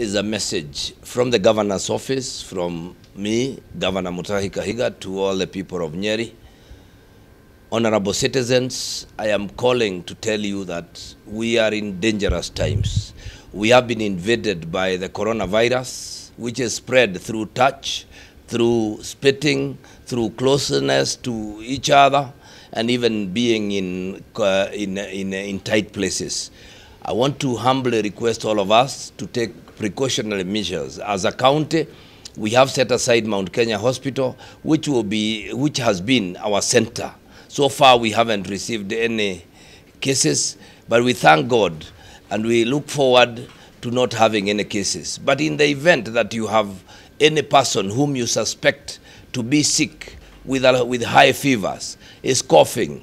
is a message from the governor's office, from me, Governor Mutahi Kahiga, to all the people of Nyeri. Honorable citizens, I am calling to tell you that we are in dangerous times. We have been invaded by the coronavirus, which is spread through touch, through spitting, through closeness to each other, and even being in, uh, in, in, in tight places. I want to humbly request all of us to take precautionary measures. As a county, we have set aside Mount Kenya Hospital, which, will be, which has been our center. So far, we haven't received any cases, but we thank God and we look forward to not having any cases. But in the event that you have any person whom you suspect to be sick with, a, with high fevers, is coughing,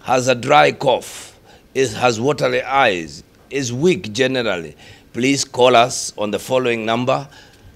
has a dry cough, is, has watery eyes, is weak generally, please call us on the following number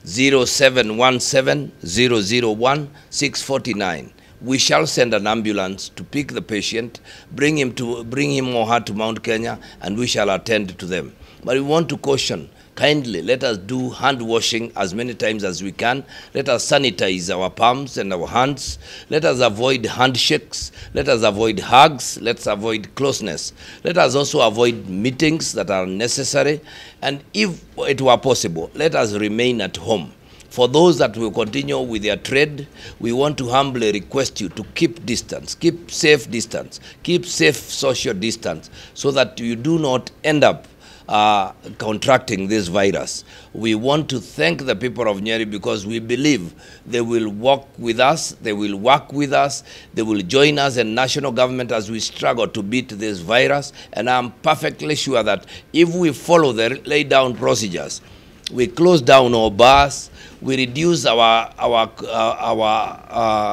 0717 001 649 we shall send an ambulance to pick the patient, bring him to bring him or her to Mount Kenya, and we shall attend to them. But we want to caution kindly let us do hand washing as many times as we can. Let us sanitize our palms and our hands. Let us avoid handshakes. Let us avoid hugs. Let's avoid closeness. Let us also avoid meetings that are necessary. And if it were possible, let us remain at home. For those that will continue with their trade, we want to humbly request you to keep distance, keep safe distance, keep safe social distance, so that you do not end up uh, contracting this virus. We want to thank the people of Nyeri because we believe they will work with us, they will work with us, they will join us and national government as we struggle to beat this virus. And I'm perfectly sure that if we follow the laid down procedures, we close down our bars, we reduce our our uh, our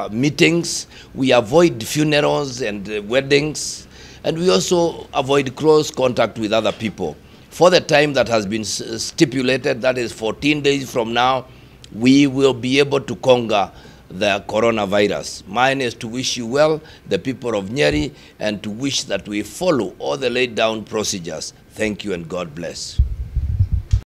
uh, meetings, we avoid funerals and uh, weddings, and we also avoid close contact with other people for the time that has been uh, stipulated, that is 14 days from now, we will be able to conquer the coronavirus. Mine is to wish you well, the people of Nyeri, and to wish that we follow all the laid down procedures. Thank you and God bless.